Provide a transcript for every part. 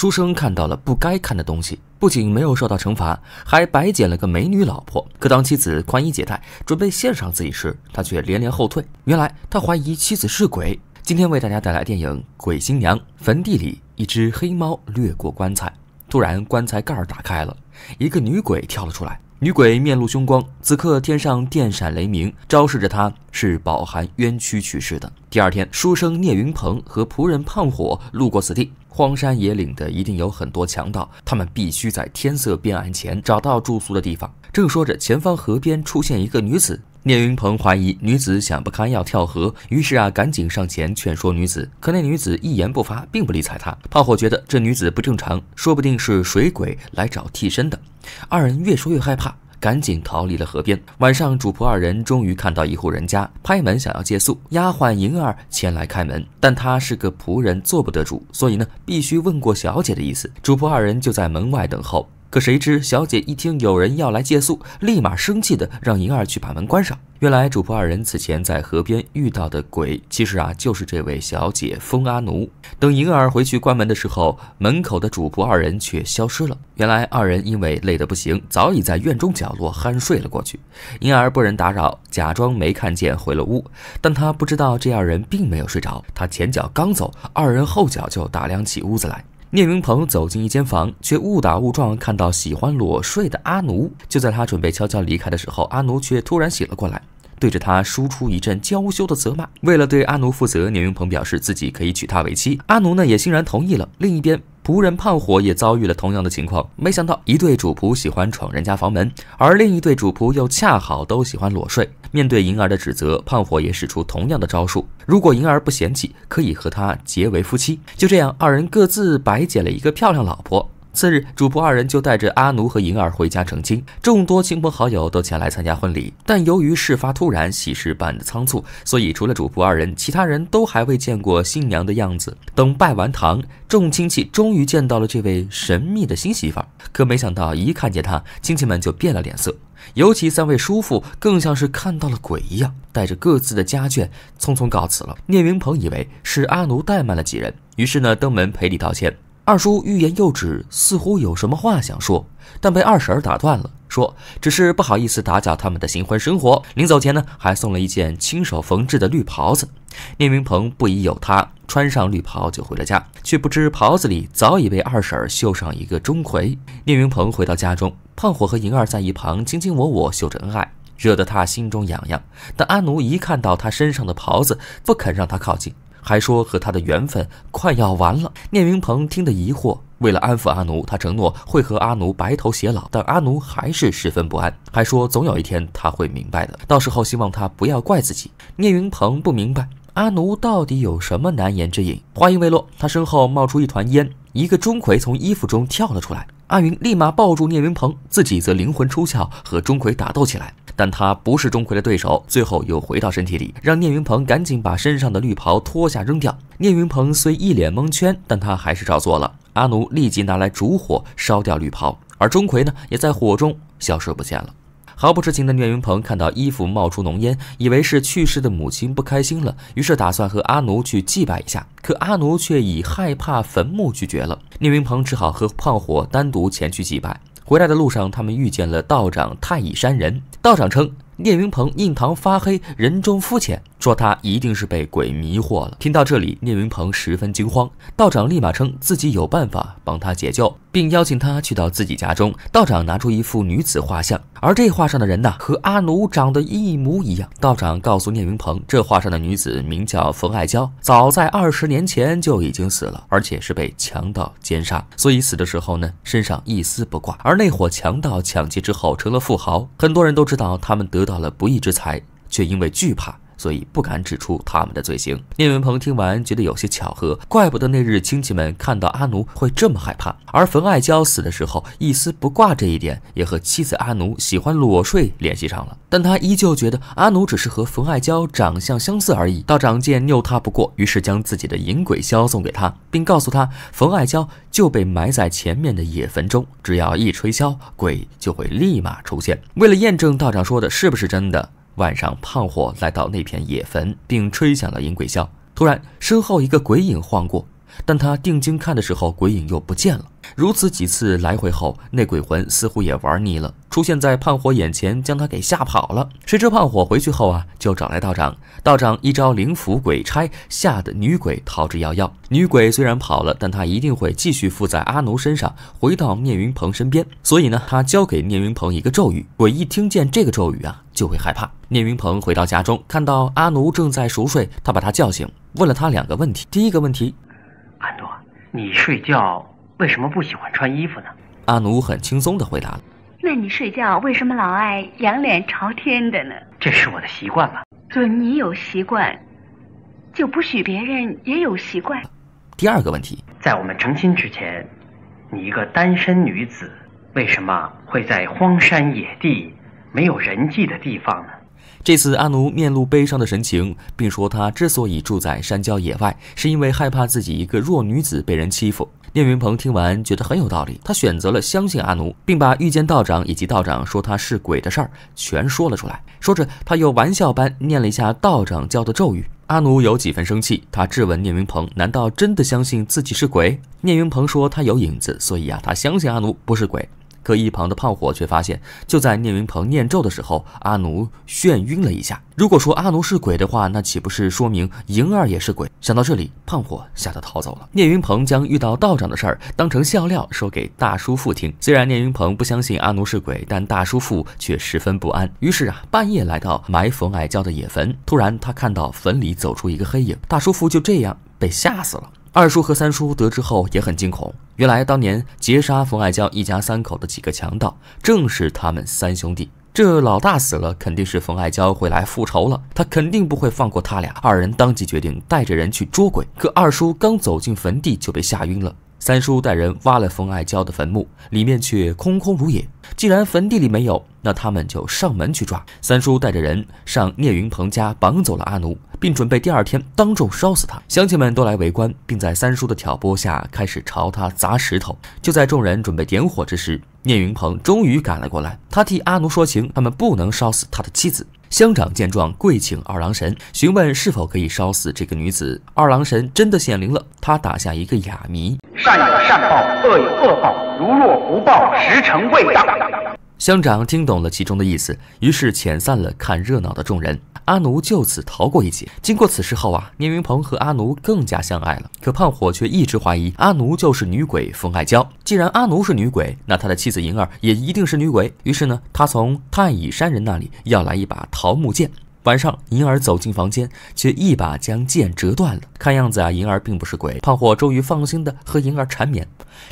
书生看到了不该看的东西，不仅没有受到惩罚，还白捡了个美女老婆。可当妻子宽衣解带准备献上自己时，他却连连后退。原来他怀疑妻子是鬼。今天为大家带来电影《鬼新娘》。坟地里，一只黑猫掠过棺材，突然棺材盖打开了，一个女鬼跳了出来。女鬼面露凶光，此刻天上电闪雷鸣，昭示着她是饱含冤屈去世的。第二天，书生聂云鹏和仆人胖火路过此地，荒山野岭的一定有很多强盗，他们必须在天色变暗前找到住宿的地方。正说着，前方河边出现一个女子。聂云鹏怀疑女子想不开要跳河，于是啊，赶紧上前劝说女子。可那女子一言不发，并不理睬他。炮火觉得这女子不正常，说不定是水鬼来找替身的。二人越说越害怕，赶紧逃离了河边。晚上，主仆二人终于看到一户人家拍门，想要借宿。丫鬟银儿前来开门，但她是个仆人，做不得主，所以呢，必须问过小姐的意思。主仆二人就在门外等候。可谁知，小姐一听有人要来借宿，立马生气的让银儿去把门关上。原来主仆二人此前在河边遇到的鬼，其实啊就是这位小姐风阿奴。等银儿回去关门的时候，门口的主仆二人却消失了。原来二人因为累得不行，早已在院中角落酣睡了过去。银儿不忍打扰，假装没看见回了屋。但他不知道这二人并没有睡着，他前脚刚走，二人后脚就打量起屋子来。聂明鹏走进一间房，却误打误撞看到喜欢裸睡的阿奴。就在他准备悄悄离开的时候，阿奴却突然醒了过来。对着他输出一阵娇羞的责骂，为了对阿奴负责，聂云鹏表示自己可以娶她为妻。阿奴呢也欣然同意了。另一边，仆人胖火也遭遇了同样的情况。没想到一对主仆喜欢闯人家房门，而另一对主仆又恰好都喜欢裸睡。面对银儿的指责，胖火也使出同样的招数。如果银儿不嫌弃，可以和他结为夫妻。就这样，二人各自白捡了一个漂亮老婆。次日，主仆二人就带着阿奴和银儿回家成亲。众多亲朋好友都前来参加婚礼，但由于事发突然，喜事办得仓促，所以除了主仆二人，其他人都还未见过新娘的样子。等拜完堂，众亲戚终于见到了这位神秘的新媳妇儿。可没想到，一看见她，亲戚们就变了脸色，尤其三位叔父，更像是看到了鬼一样，带着各自的家眷匆匆告辞了。聂云鹏以为是阿奴怠慢了几人，于是呢，登门赔礼道歉。二叔欲言又止，似乎有什么话想说，但被二婶儿打断了，说：“只是不好意思打搅他们的新婚生活。”临走前呢，还送了一件亲手缝制的绿袍子。聂云鹏不疑有他，穿上绿袍就回了家，却不知袍子里早已被二婶儿绣上一个钟馗。聂云鹏回到家中，胖虎和银儿在一旁卿卿我我，秀着恩爱，惹得他心中痒痒。但阿奴一看到他身上的袍子，不肯让他靠近。还说和他的缘分快要完了。聂云鹏听得疑惑，为了安抚阿奴，他承诺会和阿奴白头偕老。但阿奴还是十分不安，还说总有一天他会明白的，到时候希望他不要怪自己。聂云鹏不明白阿奴到底有什么难言之隐。话音未落，他身后冒出一团烟，一个钟馗从衣服中跳了出来。阿云立马抱住聂云鹏，自己则灵魂出窍和钟馗打斗起来。但他不是钟馗的对手，最后又回到身体里，让聂云鹏赶紧把身上的绿袍脱下扔掉。聂云鹏虽一脸蒙圈，但他还是照做了。阿奴立即拿来烛火，烧掉绿袍，而钟馗呢，也在火中消失不见了。毫不知情的聂云鹏看到衣服冒出浓烟，以为是去世的母亲不开心了，于是打算和阿奴去祭拜一下。可阿奴却以害怕坟墓拒绝了，聂云鹏只好和胖虎单独前去祭拜。回来的路上，他们遇见了道长太乙山人。道长称聂云鹏印堂发黑，人中肤浅，说他一定是被鬼迷惑了。听到这里，聂云鹏十分惊慌。道长立马称自己有办法帮他解救。并邀请他去到自己家中。道长拿出一幅女子画像，而这画上的人呢，和阿奴长得一模一样。道长告诉聂云鹏，这画上的女子名叫冯爱娇，早在二十年前就已经死了，而且是被强盗奸杀，所以死的时候呢，身上一丝不挂。而那伙强盗抢劫之后成了富豪，很多人都知道他们得到了不义之财，却因为惧怕。所以不敢指出他们的罪行。聂云鹏听完，觉得有些巧合，怪不得那日亲戚们看到阿奴会这么害怕。而冯爱娇死的时候一丝不挂，这一点也和妻子阿奴喜欢裸睡联系上了。但他依旧觉得阿奴只是和冯爱娇长相相似而已。道长见拗他不过，于是将自己的引鬼箫送给他，并告诉他，冯爱娇就被埋在前面的野坟中，只要一吹箫，鬼就会立马出现。为了验证道长说的是不是真的。晚上，胖虎来到那片野坟，并吹响了引鬼箫。突然，身后一个鬼影晃过，但他定睛看的时候，鬼影又不见了。如此几次来回后，那鬼魂似乎也玩腻了。出现在胖火眼前，将他给吓跑了。谁知胖火回去后啊，就找来道长。道长一招灵符鬼差，吓得女鬼逃之夭夭。女鬼虽然跑了，但她一定会继续附在阿奴身上，回到聂云鹏身边。所以呢，他交给聂云鹏一个咒语，鬼一听见这个咒语啊，就会害怕。聂云鹏回到家中，看到阿奴正在熟睡，他把他叫醒，问了他两个问题。第一个问题：阿奴，你睡觉为什么不喜欢穿衣服呢？阿奴很轻松地回答。那你睡觉为什么老爱仰脸朝天的呢？这是我的习惯吧。就你有习惯，就不许别人也有习惯。第二个问题，在我们成亲之前，你一个单身女子，为什么会在荒山野地、没有人迹的地方呢？这次阿奴面露悲伤的神情，并说他之所以住在山郊野外，是因为害怕自己一个弱女子被人欺负。聂云鹏听完觉得很有道理，他选择了相信阿奴，并把遇见道长以及道长说他是鬼的事儿全说了出来。说着，他又玩笑般念了一下道长教的咒语。阿奴有几分生气，他质问聂云鹏：“难道真的相信自己是鬼？”聂云鹏说：“他有影子，所以啊，他相信阿奴不是鬼。”可一旁的胖火却发现，就在聂云鹏念咒的时候，阿奴眩晕了一下。如果说阿奴是鬼的话，那岂不是说明莹儿也是鬼？想到这里，胖火吓得逃走了。聂云鹏将遇到道长的事儿当成笑料说给大叔父听。虽然聂云鹏不相信阿奴是鬼，但大叔父却十分不安。于是啊，半夜来到埋冯矮娇的野坟，突然他看到坟里走出一个黑影，大叔父就这样被吓死了。二叔和三叔得知后也很惊恐。原来当年劫杀冯爱娇一家三口的几个强盗，正是他们三兄弟。这老大死了，肯定是冯爱娇会来复仇了。他肯定不会放过他俩。二人当即决定带着人去捉鬼。可二叔刚走进坟地就被吓晕了。三叔带人挖了冯爱娇的坟墓，里面却空空如也。既然坟地里没有，那他们就上门去抓。三叔带着人上聂云鹏家，绑走了阿奴，并准备第二天当众烧死他。乡亲们都来围观，并在三叔的挑拨下开始朝他砸石头。就在众人准备点火之时，聂云鹏终于赶了过来，他替阿奴说情，他们不能烧死他的妻子。乡长见状，跪请二郎神询问是否可以烧死这个女子。二郎神真的显灵了，他打下一个哑谜：善有善报，恶有恶报，如若不报，时辰未到。乡长听懂了其中的意思，于是遣散了看热闹的众人。阿奴就此逃过一劫。经过此事后啊，聂云鹏和阿奴更加相爱了。可胖火却一直怀疑阿奴就是女鬼冯爱娇。既然阿奴是女鬼，那他的妻子银儿也一定是女鬼。于是呢，他从太乙山人那里要来一把桃木剑。晚上，银儿走进房间，却一把将剑折断了。看样子啊，银儿并不是鬼。胖货终于放心的和银儿缠绵。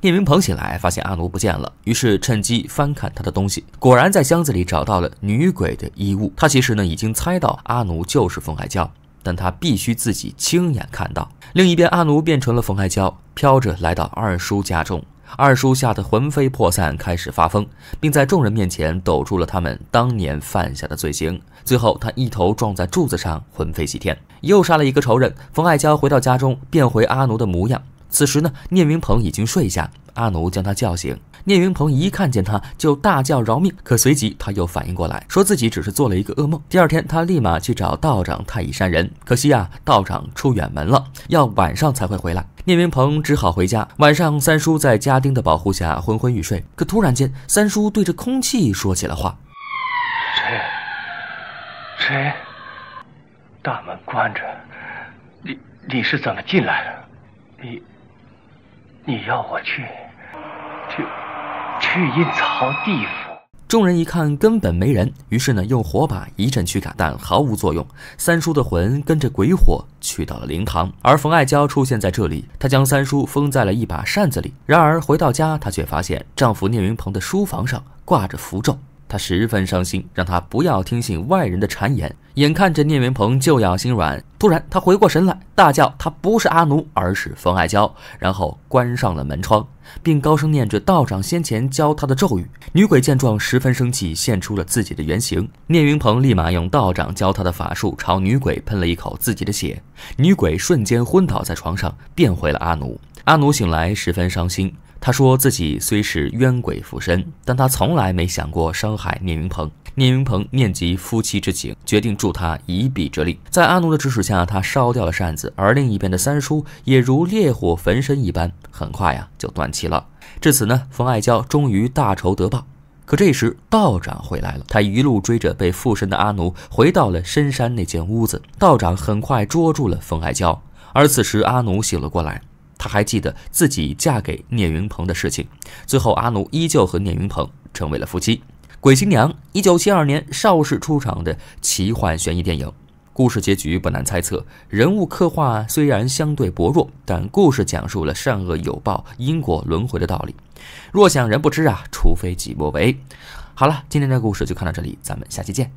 聂明鹏醒来，发现阿奴不见了，于是趁机翻看他的东西，果然在箱子里找到了女鬼的衣物。他其实呢，已经猜到阿奴就是冯爱娇，但他必须自己亲眼看到。另一边，阿奴变成了冯爱娇，飘着来到二叔家中。二叔吓得魂飞魄散，开始发疯，并在众人面前抖出了他们当年犯下的罪行。最后，他一头撞在柱子上，魂飞西天，又杀了一个仇人。冯爱娇回到家中，变回阿奴的模样。此时呢，聂云鹏已经睡下，阿奴将他叫醒。聂云鹏一看见他就大叫饶命，可随即他又反应过来，说自己只是做了一个噩梦。第二天，他立马去找道长太乙山人，可惜啊，道长出远门了，要晚上才会回来。聂云鹏只好回家。晚上，三叔在家丁的保护下昏昏欲睡。可突然间，三叔对着空气说起了话：“谁？谁？大门关着，你你是怎么进来的？你你要我去去去阴曹地府？”众人一看，根本没人，于是呢，用火把一阵驱赶，但毫无作用。三叔的魂跟着鬼火去到了灵堂，而冯爱娇出现在这里，她将三叔封在了一把扇子里。然而回到家，她却发现丈夫聂云鹏的书房上挂着符咒。他十分伤心，让他不要听信外人的谗言。眼看着聂云鹏就要心软，突然他回过神来，大叫：“他不是阿奴，而是冯爱娇。”然后关上了门窗，并高声念着道长先前教他的咒语。女鬼见状十分生气，现出了自己的原形。聂云鹏立马用道长教他的法术朝女鬼喷了一口自己的血，女鬼瞬间昏倒在床上，变回了阿奴。阿奴醒来十分伤心。他说自己虽是冤鬼附身，但他从来没想过伤害聂云鹏。聂云鹏念及夫妻之情，决定助他一臂之力。在阿奴的指使下，他烧掉了扇子，而另一边的三叔也如烈火焚身一般，很快呀就断气了。至此呢，冯爱娇终于大仇得报。可这时道长回来了，他一路追着被附身的阿奴，回到了深山那间屋子。道长很快捉住了冯爱娇，而此时阿奴醒了过来。他还记得自己嫁给聂云鹏的事情，最后阿奴依旧和聂云鹏成为了夫妻。《鬼新娘》一九七二年邵氏出场的奇幻悬疑电影，故事结局不难猜测，人物刻画虽然相对薄弱，但故事讲述了善恶有报、因果轮回的道理。若想人不知啊，除非己莫为。好了，今天的故事就看到这里，咱们下期见。